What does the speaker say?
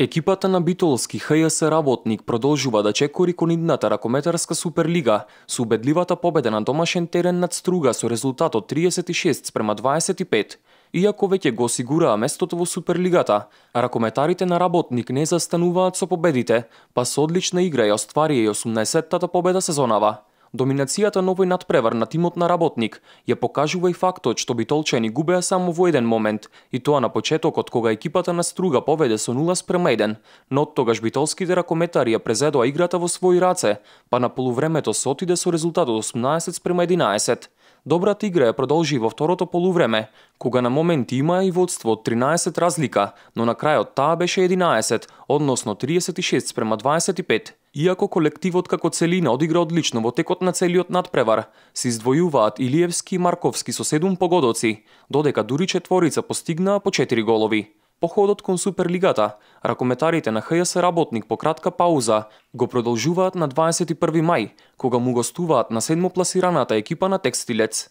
Екипата на Битолски ХС работник продолжува да чекори кон идната ракометарска суперлига со убедливата победа на домашен терен над Струга со резултат од 36 спрема 25. Иако веќе го осигураа местото во Суперлигата, ракометарите на работник не застануваат со победите, па со одлична игра ја оствари и 18-тата победа сезонава. Доминацијата на овој надпревар на тимот на работник ја покажува и фактот што битолчани губеа само во еден момент, и тоа на почетокот кога екипата на Струга поведе со 0 спрема 1, но од тогаш битолските ракометари ја презедоа играта во своји раце, па на полувремето се отиде со резултатот 18 спрема 11. Добрата игра ја продолжи во второто полувреме, кога на моменти има и водство од 13 разлика, но на крајот таа беше 11, односно 36 према 25. Иако колективот како целина одигра одлично во текот на целиот надпревар, се издвојуваат Илиевски и Марковски со 7 погодоци, додека дури четворица постигнаа по 4 голови. Походот кон Суперлигата, ракометарите на ХС работник по кратка пауза, го продолжуваат на 21 мај, кога му гостуваат на седмопласираната екипа на Текстилец.